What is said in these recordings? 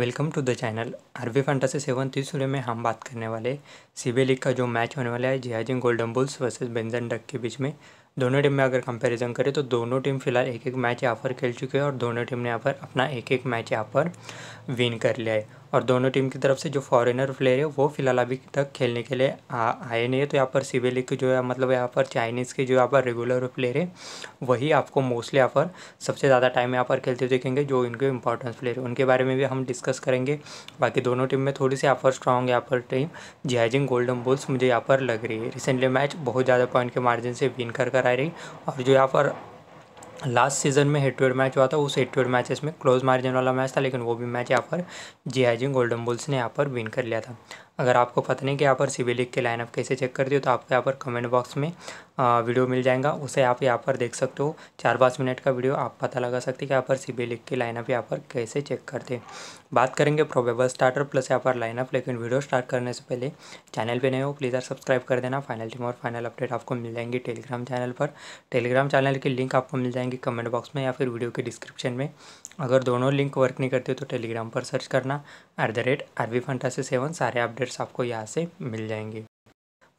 welcome to the channel RV fantasy seven तीस सूर्य में हम बात करने वाले सीबी लीग का जो मैच होने वाला है जियाजिंग गोल्डन बुल्स वर्सेस बेंजन डक के बीच में दोनों टीम में अगर कंपैरिजन करें तो दोनों टीम फिलहाल एक एक मैच यहाँ पर खेल चुके हैं और दोनों टीम ने यहाँ पर अपना एक एक मैच यहाँ पर विन कर लिया है और दोनों टीम की तरफ से जो फॉरेनर प्लेयर है वो फिलहाल अभी तक खेलने के लिए आए नहीं है तो यहाँ पर सी के जो है मतलब यहाँ पर चाइनीज़ के जो यहाँ पर रेगुलर प्लेयर है वही आपको मोस्टली यहाँ पर सबसे ज़्यादा टाइम यहाँ पर खेलते हुए देखेंगे जो इनके इंपॉर्टेंस प्लेयर है उनके बारे में भी हम डिस्कस करेंगे बाकी दोनों टीम में थोड़ी सी यहाँ पर स्ट्रॉन्ग यहाँ पर टीम जिहाजिंग गोल्डन बुल्स मुझे यहाँ पर लग रही है रिसेंटली मैच बहुत ज़्यादा पॉइंट के मार्जिन से विन कर कर आ रही और जो यहाँ पर लास्ट सीजन में हेड टू हेड मैच हुआ था उस हेड टू हेड मैचेस में क्लोज मार्जिन वाला मैच था लेकिन वो भी मैच यहाँ पर आई जी गोल्डन बुल्स ने यहाँ पर विन कर लिया था अगर आपको पता नहीं कि यहाँ पर सिविलिक के लाइनअप कैसे चेक करती हो तो आपको यहाँ पर कमेंट बॉक्स में वीडियो मिल जाएगा उसे आप यहाँ पर देख सकते हो चार पाँच मिनट का वीडियो आप पता लगा सकते हैं कि यहाँ पर सिविलिक की लाइनअप यहाँ पर कैसे चेक करते हैं बात करेंगे प्रोबेबल स्टार्टर प्लस यहाँ पर लाइनअप लेकिन वीडियो स्टार्ट करने से पहले चैनल पर नहीं हो प्लीज़ यार सब्सक्राइब कर देना फाइनल टीम और फाइनल अपडेट आपको मिल जाएंगी टेलीग्राम चैनल पर टेलीग्राम चैनल की लिंक आपको मिल जाएंगी कमेंट बॉक्स में या फिर वीडियो के डिस्क्रिप्शन में अगर दोनों लिंक वर्क नहीं करते तो टेलीग्राम पर सर्च करना at the rate R V fantasy seven सारे अपडेट्स आपको यहाँ से मिल जाएंगे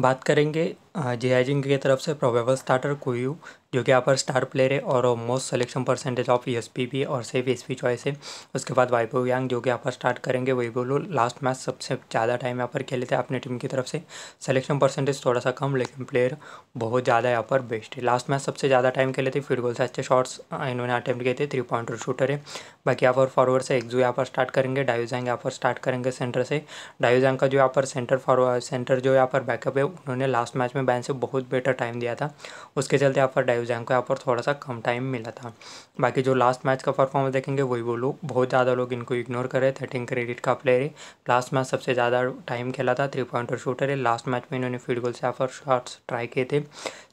बात करेंगे जे आई जिंग की तरफ से प्रोबेबल स्टार्टर कोयू जो कि यहाँ पर स्टार प्लेयर है और most selection percentage of S P और सेफ एस पी चॉइस है उसके बाद वाइबो यांग जो कि यहाँ पर स्टार्ट करेंगे वही बोलो लास्ट मैच सबसे ज़्यादा टाइम यहाँ पर खेले थे अपनी टीम की तरफ से सिलेक्शन परसेंटेज थोड़ा सा कम लेकिन प्लेयर बहुत ज़्यादा यहाँ पर बेस्ट है लास्ट मैच सबसे ज़्यादा टाइम खेले थे फिर गोल से अच्छे शॉट्स इन्होंने अटैम्प्ट किए थे थ्री पॉइंटर शूटर है बाकी यहाँ पर फॉरवर्ड से एक्जू यहाँ पर स्टार्ट करेंगे डायोजैंग यहाँ पर स्टार्ट करेंगे सेंटर से डायोजैंग का जो यहाँ पर सेंटर फॉरवर्ड सेंटर जो यहाँ पर बैकअप है उन्होंने लास्ट मैच में बैन से बहुत बेटर टाइम दिया था उसके चलते यहाँ पर आयोजन को यहाँ पर थोड़ा सा कम टाइम मिला था बाकी जो लास्ट मैच का परफॉर्मेंस देखेंगे वही वो लोग बहुत ज़्यादा लोग इनको इग्नोर कर रहे थर्टीन क्रेडिट का प्लेयर है लास्ट मैच सबसे ज़्यादा टाइम खेला था थ्री पॉइंटर शूटर है लास्ट मैच में इन्होंने फील्ड गोल से यहाँ पर शॉट्स ट्राई किए थे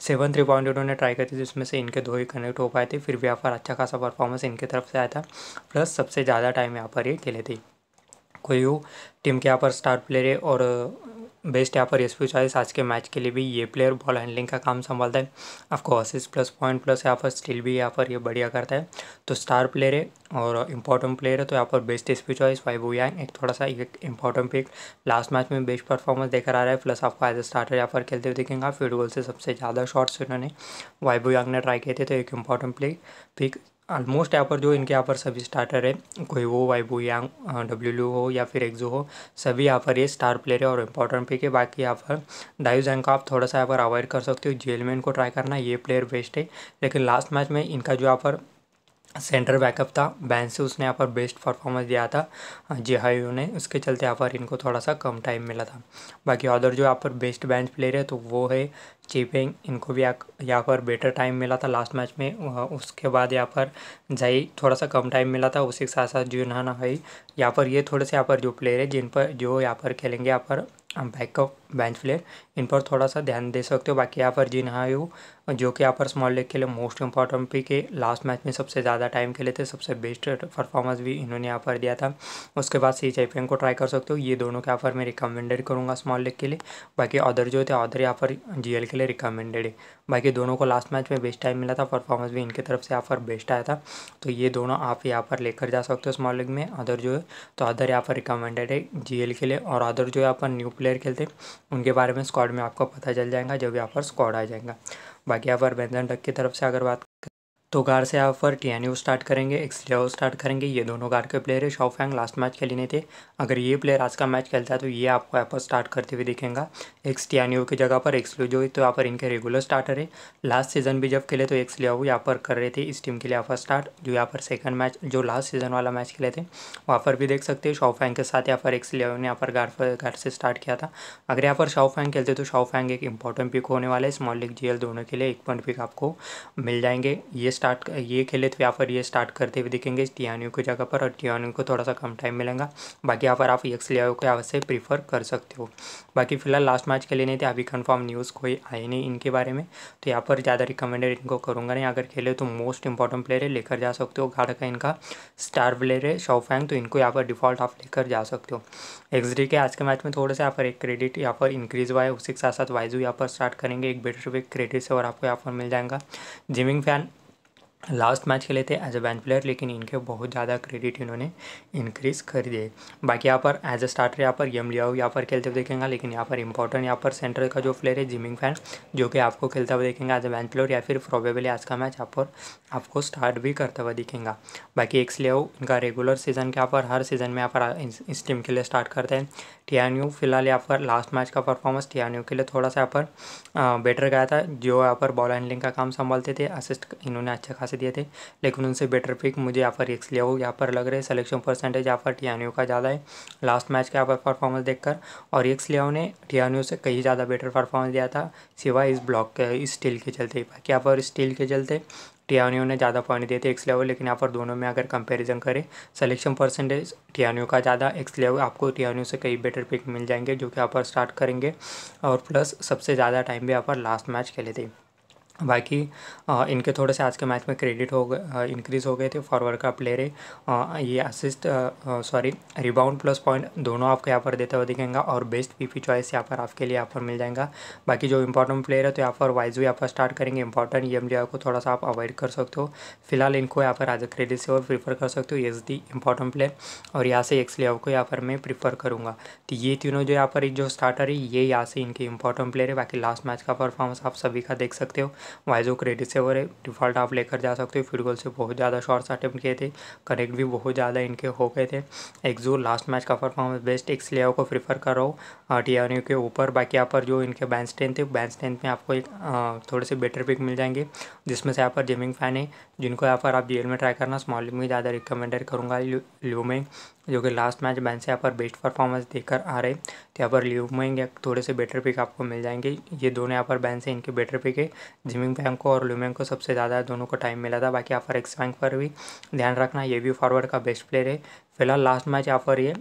सेवन थ्री पॉइंट इन्होंने ट्राई किए थे जिसमें से इनके दो ही कनेक्ट हो पाए थे फिर भी यहाँ पर अच्छा खासा परफॉर्मेंस इनके तरफ से आया था प्लस सबसे ज़्यादा टाइम यहाँ पर ये खेले थे कोई टीम के यहाँ पर स्टार प्लेयर है और बेस्ट यहाँ पर एसपी चॉइस आज के मैच के लिए भी ये प्लेयर बॉल हैंडलिंग का काम संभालता है आपको असिस प्लस पॉइंट प्लस यहाँ पर स्टिल भी यहाँ पर ये बढ़िया करता है तो स्टार प्लेयर है और इंपॉर्टेंट प्लेयर है तो यहाँ पर बेस्ट एसपी चॉइस वो यांग एक थोड़ा सा एक इंपॉर्टेंट पिक लास्ट मैच में बेस्ट परफॉर्मेंस देकर आ रहा है प्लस आपको एज ए स्टार्टर यहाँ पर खेलते हुए दिखेंगे फील्ड गोल से सबसे ज़्यादा शॉट्स इन्होंने वाइबू यांग ने ट्राई किए थे तो एक इंपॉर्टेंट प्ले पिक ऑलमोस्ट यहाँ पर जो इनके यहाँ पर सभी स्टार्टर है कोई वो वाइबू या डब्ल्यू हो या फिर एक्जो हो सभी यहाँ पर ये स्टार प्लेयर है और इंपॉर्टेंट पिक है बाकी यहाँ पर डाइव जैंग का आप थोड़ा सा यहाँ पर अवॉइड कर सकते हो जेल में इनको ट्राई करना ये प्लेयर बेस्ट है लेकिन लास्ट मैच में इनका जो यहाँ पर सेंटर बैकअप था बैन से उसने यहाँ पर बेस्ट परफॉर्मेंस दिया था जेहायू ने उसके चलते यहाँ पर इनको थोड़ा सा कम टाइम मिला था बाकी अदर जो यहाँ पर बेस्ट बैंस प्लेयर है तो वो है चीपिंग इनको भी यहाँ पर बेटर टाइम मिला था लास्ट मैच में उसके बाद यहाँ पर जाई थोड़ा सा कम टाइम मिला था उसी के साथ साथ नाना भाई यहाँ पर ये थोड़े से यहाँ पर जो प्लेयर है जिन पर जो यहाँ पर खेलेंगे यहाँ पर बैक बेंच प्लेयर इन पर थोड़ा सा ध्यान दे सकते हो बाकी यहाँ पर जिन हो जो कि यहाँ पर स्मॉल लेग के लिए मोस्ट इंपॉर्टेंट पिक है लास्ट मैच में सबसे ज़्यादा टाइम खेले थे सबसे बेस्ट परफॉर्मेंस भी इन्होंने यहाँ पर दिया था उसके बाद सी चैपियन को ट्राई कर सकते हो ये दोनों के यहाँ पर मैं रिकमेंडेड करूँगा स्मॉल लेग के लिए बाकी अदर जो थे अदर यहाँ पर जी के लिए रिकमेंडेड है बाकी दोनों को लास्ट मैच में बेस्ट टाइम मिला था परफॉर्मेंस भी इनकी तरफ से यहाँ पर बेस्ट आया था तो ये दोनों आप यहाँ पर लेकर जा सकते हो स्मॉल लेग में अदर जो है तो अदर यहाँ पर रिकमेंडेड है जी के लिए और अदर जो है यहाँ पर न्यू प्लेयर प्लेयर खेलते हैं उनके बारे में स्क्वाड में आपको पता चल जाएगा जब यहाँ पर स्क्वाड आ जाएगा बाकी यहाँ पर बैंजन डक की तरफ से अगर बात तो गार से आप पर टियानियो स्टार्ट करेंगे एक्सलिया स्टार्ट करेंगे ये दोनों गार के प्लेयर है फैंग लास्ट मैच खेले थे अगर ये प्लेयर आज का मैच खेलता है तो ये आपको यहाँ पर स्टार्ट करते हुए दिखेगा एक्स टियानियो की जगह पर एक्सलियो जो है तो यहाँ पर इनके रेगुलर स्टार्टर है लास्ट सीजन भी जब खेले तो एक्सलिया यहाँ पर कर रहे थे इस टीम के लिए यहाँ पर स्टार्ट जो यहाँ पर सेकंड मैच जो लास्ट सीजन वाला मैच खेले थे वहाँ पर भी देख सकते हैं शॉफैंग के साथ यहाँ पर एक्सलियाओ ने यहाँ पर गार पर गार से स्टार्ट किया था अगर यहाँ पर फैंग खेलते तो शॉफैंग एक इंपॉर्टेंट पिक होने वाला है स्मॉल लीग जी दोनों के लिए एक पॉइंट पिक आपको मिल जाएंगे ये स्टार्ट ये खेले तो यहाँ पर ये स्टार्ट करते हुए दिखेंगे टियानियो की जगह पर और टियानियो को थोड़ा सा कम टाइम मिलेगा बाकी यहाँ पर आप एक्स लिया को यहाँ से प्रीफर कर सकते हो बाकी फिलहाल लास्ट मैच खेले नहीं थे अभी कन्फर्म न्यूज़ कोई आई नहीं इनके बारे में तो यहाँ पर ज़्यादा रिकमेंडेड इनको करूँगा नहीं अगर खेले तो मोस्ट इंपॉर्टेंट प्लेयर है लेकर जा सकते हो गाड़ का इनका स्टार प्लेयर है शोफैंग तो इनको यहाँ पर डिफॉल्ट आप लेकर जा सकते हो एक्स के आज के मैच में थोड़े से यहाँ पर एक क्रेडिट यहाँ पर इंक्रीज हुआ है उसके साथ साथ वाइजू यहाँ पर स्टार्ट करेंगे एक बेटर वे क्रेडिट से और आपको यहाँ पर मिल जाएगा जिमिंग फैन लास्ट मैच खेले थे एज अ बेंच प्लेयर लेकिन इनके बहुत ज़्यादा क्रेडिट इन्होंने इंक्रीज़ कर दिए बाकी यहाँ पर एज अ स्टार्टर यहाँ पर यम लिया यहाँ पर खेलते हुए देखेंगे लेकिन यहाँ पर इंपॉर्टेंट यहाँ पर सेंट्रल का जो प्लेयर है जिमिंग फैन जो कि आपको खेलता हुआ देखेंगे एज अ बेंच प्लेयर या फिर प्रॉबेबली आज का मैच यहाँ पर आपको स्टार्ट भी करता हुआ दिखेगा बाकी एक्स लिया इनका रेगुलर सीजन के यहाँ पर हर सीजन में यहाँ पर इस, टीम के लिए स्टार्ट करते हैं यू फिलहाल यहाँ पर लास्ट मैच का परफॉर्मेंस यू के लिए थोड़ा सा यहाँ पर बेटर गया था जो यहाँ पर बॉल हैंडलिंग का काम संभालते थे असिस्ट इन्होंने अच्छा खासे दिए थे लेकिन उनसे बेटर पिक मुझे यहाँ पर रिक्स लिया हो यहाँ पर लग रहा है सलेक्शन परसेंटेज यहाँ पर टियानियो का ज़्यादा है लास्ट मैच का यहाँ पर परफॉर्मेंस देखकर और रिक्स लिया ने टियानियो से कहीं ज़्यादा बेटर परफॉर्मेंस दिया था सिवाय इस ब्लॉक के इस स्टील के चलते बाकी यहाँ पर स्टील के चलते टियानियो ने ज़्यादा पॉइंट दिए थे एक्स लेवल लेकिन यहाँ पर दोनों में अगर कंपैरिजन करें सिलेक्शन परसेंटेज टियानियो का ज़्यादा एक्स लेवल आपको टियानियो से कई बेटर पिक मिल जाएंगे जो कि यहाँ पर स्टार्ट करेंगे और प्लस सबसे ज़्यादा टाइम भी यहाँ पर लास्ट मैच खेले थे बाकी इनके थोड़े से आज के मैच में क्रेडिट हो गए इंक्रीज़ हो गए थे फॉरवर्ड का प्लेयर है ये assist sorry rebound plus point दोनों आपको यहाँ पर देते हुए दिखेंगे और बेस्ट पीपी चॉइस यहाँ पर आपके लिए यहाँ पर मिल जाएगा बाकी जो इंपॉर्टेंट प्लेयर है तो यहाँ पर भी यहाँ पर स्टार्ट करेंगे इंपॉर्टेंट ई को थोड़ा सा आप अवॉइड कर सकते हो फिलहाल इनको यहाँ पर आज क्रेडिट से और प्रीफर कर सकते हो एस डी इंपॉर्टेंट प्लेयर और यहाँ से एक्स लेव को यहाँ पर मैं प्रीफर करूँगा तो ये तीनों जो यहाँ पर जो स्टार्टर है ये यहाँ से इनके इंपॉर्टेंट प्लेयर है बाकी लास्ट मैच का परफॉर्मेंस आप सभी का देख सकते हो वाइजो क्रेडिट से है डिफ़ॉल्ट आप लेकर जा सकते हो फिर गोल से बहुत ज़्यादा शॉर्ट्स अटैम्प्ट किए थे कनेक्ट भी बहुत ज़्यादा इनके हो गए थे एक्जो लास्ट मैच का परफॉर्मेंस बेस्ट लिया को प्रीफर कर रहा हूँ टी आर यू के ऊपर बाकी यहाँ पर जो इनके बैंस स्ट्रेंथ थे बैंस स्ट्रेंथ में आपको एक थोड़े से बेटर पिक मिल जाएंगे जिसमें से यहाँ पर जिमिंग फ़ैन है जिनको यहाँ पर आप जी में ट्राई करना स्मॉल में ज़्यादा रिकमेंडेड करूँगा लू में जो कि लास्ट मैच बैन से यहाँ पर बेस्ट परफॉर्मेंस देकर आ रहे तो यहाँ पर ल्यूमिंग थोड़े से बेटर पिक आपको मिल जाएंगे ये दोनों यहाँ पर बैन से इनके बेटर पिक है जिमिंग बैंक को और ल्यूमिंग को सबसे ज़्यादा दोनों को टाइम मिला था बाकी यहाँ पर एक्स बैंक पर भी ध्यान रखना ये भी फॉरवर्ड का बेस्ट प्लेयर है फिलहाल लास्ट मैच यहाँ पर ये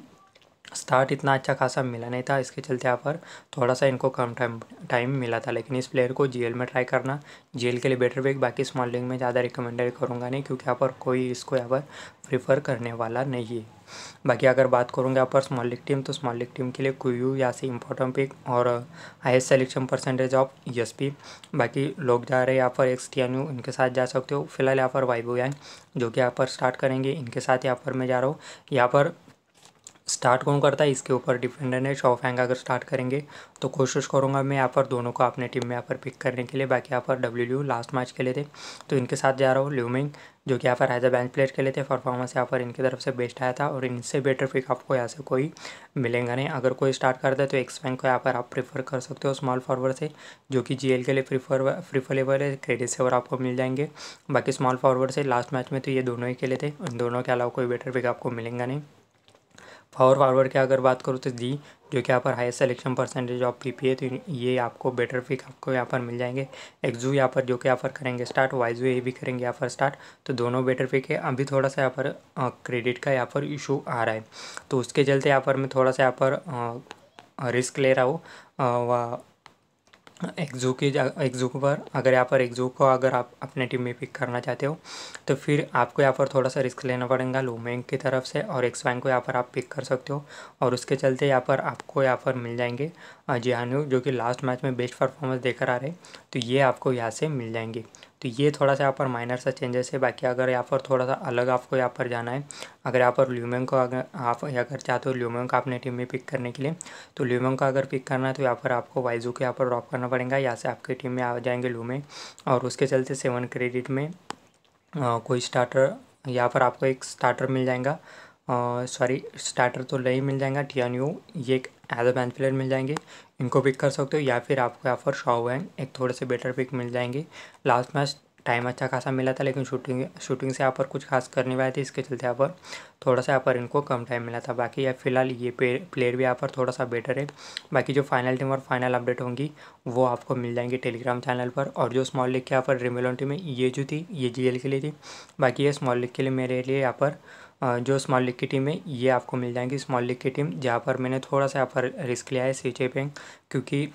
स्टार्ट इतना अच्छा खासा मिला नहीं था इसके चलते यहाँ पर थोड़ा सा इनको कम टाइम टाइम मिला था लेकिन इस प्लेयर को जीएल में ट्राई करना जीएल के लिए बेटर बैक बाकी स्मॉल लिंग में ज़्यादा रिकमेंडेड करूँगा नहीं क्योंकि यहाँ पर कोई इसको यहाँ पर प्रीफर करने वाला नहीं है बाकी अगर बात करूँगा यहाँ पर स्मॉल लीग टीम तो स्मॉल लीग टीम के लिए कुयू यहाँ से इम्पोर्टेंट पिक और highest selection percentage of yes बाकी लोग जा रहे हैं यहाँ पर एक्स टी इनके साथ जा सकते हो फिलहाल यहाँ पर वाइबो जो कि यहाँ पर स्टार्ट करेंगे इनके साथ यहाँ पर मैं जा रहा हूँ यहाँ पर स्टार्ट कौन करता है इसके ऊपर डिपेंडेंट है शॉफेंग अगर स्टार्ट करेंगे तो कोशिश करूँगा मैं यहाँ पर दोनों को अपने टीम में यहाँ पर पिक करने के लिए बाकी यहाँ पर डब्ल्यू ल्यू लास्ट मैच खेले थे तो इनके साथ जा रहा हूँ ल्यूमिंग जो कि यहाँ पर एज अ बेंच प्लेयर खेले थे परफॉर्मेंस यहाँ पर इनकी तरफ से बेस्ट आया था और इनसे बेटर पिक आपको यहाँ से कोई मिलेगा नहीं अगर कोई स्टार्ट करता है तो एक्स बैंक को यहाँ पर आप प्रीफर कर सकते हो स्मॉल फॉरवर्ड से जो कि जी के लिए प्रीफर प्रीफरेबल है क्रेडिट सेवर आपको मिल जाएंगे बाकी स्मॉल फॉरवर्ड से लास्ट मैच में तो ये दोनों ही खेले थे इन दोनों के अलावा कोई बेटर पिक आपको मिलेंगे नहीं पावर फॉरवर्ड की अगर बात करूँ तो दी जो कि यहाँ पर high selection percentage of P P है तो ये आपको बेटर पिक आपको यहाँ पर मिल जाएंगे एक्जू यहाँ पर जो कि यहाँ पर करेंगे स्टार्ट वाइजू ये भी करेंगे यहाँ पर स्टार्ट तो दोनों बेटर पिक है अभी थोड़ा सा यहाँ पर क्रेडिट का यहाँ पर इशू आ रहा है तो उसके चलते यहाँ पर मैं थोड़ा सा यहाँ पर रिस्क ले रहा हूँ एक्जो के एक्जो पर अगर यहाँ पर एक्जो को अगर आप अपने टीम में पिक करना चाहते हो तो फिर आपको यहाँ पर थोड़ा सा रिस्क लेना पड़ेगा लोमेंग की तरफ से और एक्सवाइन को यहाँ पर आप पिक कर सकते हो और उसके चलते यहाँ पर आपको यहाँ पर मिल जाएंगे हाँ जियानु जो कि लास्ट मैच में बेस्ट परफॉर्मेंस देकर आ रहे तो ये आपको यहाँ से मिल जाएंगे तो ये थोड़ा सा यहाँ पर माइनर सा चेंजेस है बाकी अगर यहाँ पर थोड़ा सा अलग आपको यहाँ पर जाना है अगर यहाँ पर ल्यूमेंग को अगर आप अगर चाहते हो ल्यूमेंग को अपने टीम में पिक करने के लिए तो ल्यूमेंग का अगर पिक करना है तो यहाँ पर आपको वाइजू को यहाँ पर ड्रॉप करना पड़ेगा यहाँ से आपकी टीम में आ जाएंगे ल्यूमेंग और उसके चलते सेवन क्रेडिट में कोई स्टार्टर यहाँ पर आपको एक स्टार्टर मिल जाएगा सॉरी स्टार्टर तो नहीं मिल जाएगा टी ये एक एज अ बैन प्लेयर मिल जाएंगे इनको पिक कर सकते हो या फिर आपको यहाँ पर शॉ एक थोड़े से बेटर पिक मिल जाएंगे लास्ट मैच टाइम अच्छा खासा मिला था लेकिन शूटिंग शूटिंग से यहाँ पर कुछ खास करने वाले थे इसके चलते यहाँ पर थोड़ा सा यहाँ पर इनको कम टाइम मिला था बाकी यह फिलहाल ये प्लेयर भी यहाँ पर थोड़ा सा बेटर है बाकी जो फाइनल टीम और फाइनल अपडेट होंगी वो आपको मिल जाएंगे टेलीग्राम चैनल पर और जो स्मॉल लीग के यहाँ पर रिमेलॉन टीम है ये जो थी ये जी के लिए थी बाकी ये स्मॉल लीग के लिए मेरे लिए यहाँ पर जो स्मॉल लीग की टीम है ये आपको मिल जाएंगी स्मॉल लीग की टीम जहाँ पर मैंने थोड़ा सा यहाँ पर रिस्क लिया है सी पे क्योंकि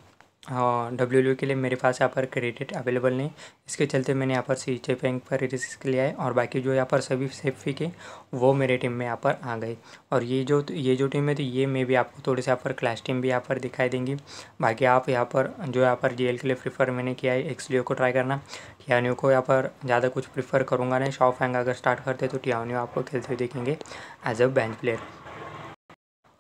डब्ल्यू हाँ, के लिए मेरे पास यहाँ पर क्रेडिट अवेलेबल नहीं इसके चलते मैंने यहाँ पर सी जे बैंक पर रिस्क लिया है और बाकी जो यहाँ पर सभी सेफी के वो मेरे टीम में यहाँ पर आ गए और ये जो ये जो टीम है तो ये मे भी आपको थोड़ी से यहाँ पर क्लास टीम भी यहाँ पर दिखाई देंगी बाकी आप यहाँ पर जो यहाँ पर जी के लिए प्रीफर मैंने किया है एक्सलियो को ट्राई करना टियानियो को यहाँ पर ज़्यादा कुछ प्रीफर करूँगा नहीं शॉफ एंग अगर स्टार्ट करते तो टियानियो आपको खेलते हुए देखेंगे एज अ बेंच प्लेयर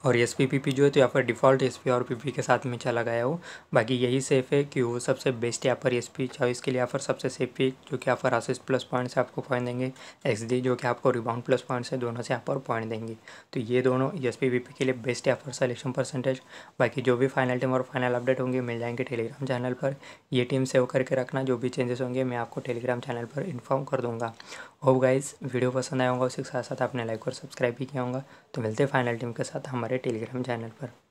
और एस पी पी पी जो है तो यहाँ पर डिफ़ॉल्ट एस पी और पी पी के साथ में चला गया हो बाकी यही सेफ़ है कि वो सबसे बेस्ट यहाँ पर एस पी चॉइस के लिए यहाँ पर सबसे सेफ है जो कि यहाँ पर आसिस प्लस पॉइंट से आपको पॉइंट देंगे एक्स डी जो कि आपको रिबाउंड प्लस पॉइंट से दोनों से यहाँ पर पॉइंट देंगे तो ये दोनों एस पी पी पी के लिए बेस्ट यहाँ पर सलेक्शन परसेंटेज बाकी जो भी फाइनल टीम और फाइनल अपडेट होंगे मिल जाएंगे टेलीग्राम चैनल पर ये टीम सेव करके रखना जो भी चेंजेस होंगे मैं आपको टेलीग्राम चैनल पर इन्फॉर्म कर दूँगा होप गाइज वीडियो पसंद आया होगा उसके साथ साथ आपने लाइक और सब्सक्राइब भी किया होगा तो मिलते फाइनल टीम के साथ हमारे हमारे टेलीग्राम चैनल पर